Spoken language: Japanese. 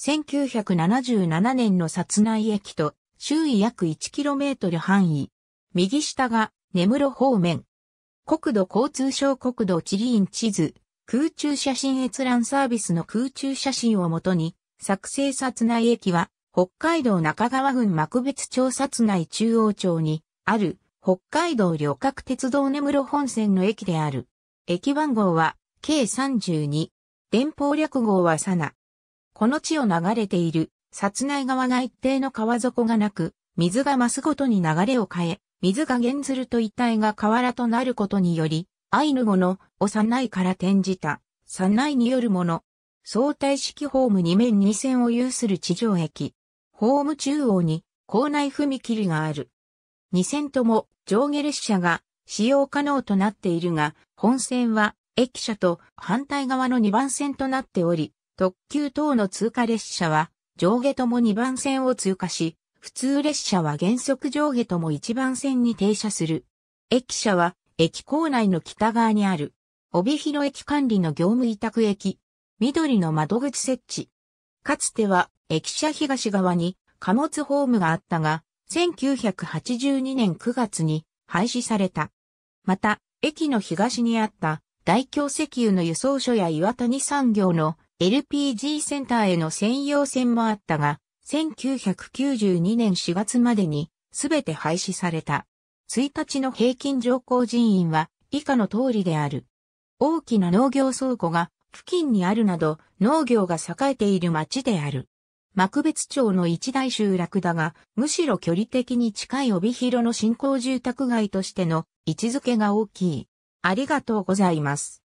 1977年の殺内駅と周囲約 1km 範囲。右下が根室方面。国土交通省国土地理院地図、空中写真閲覧サービスの空中写真をもとに、作成殺内駅は、北海道中川郡幕別町殺内中央町に、ある、北海道旅客鉄道根室本線の駅である。駅番号は、計32。電報略号はサナ。この地を流れている、札内川が一定の川底がなく、水が増すごとに流れを変え、水が減ずると一体が河原となることにより、アイヌ語の、おいから転じた、山内によるもの。相対式ホーム2面2線を有する地上駅。ホーム中央に、校内踏切がある。2線とも上下列車が使用可能となっているが、本線は駅舎と反対側の2番線となっており、特急等の通過列車は上下とも2番線を通過し、普通列車は原則上下とも1番線に停車する。駅舎は駅構内の北側にある。帯広駅管理の業務委託駅。緑の窓口設置。かつては駅舎東側に貨物ホームがあったが、1982年9月に廃止された。また、駅の東にあった大京石油の輸送所や岩谷産業の LPG センターへの専用線もあったが、1992年4月までにすべて廃止された。1日の平均乗降人員は以下の通りである。大きな農業倉庫が付近にあるなど農業が栄えている町である。幕別町の一大集落だが、むしろ距離的に近い帯広の新興住宅街としての位置づけが大きい。ありがとうございます。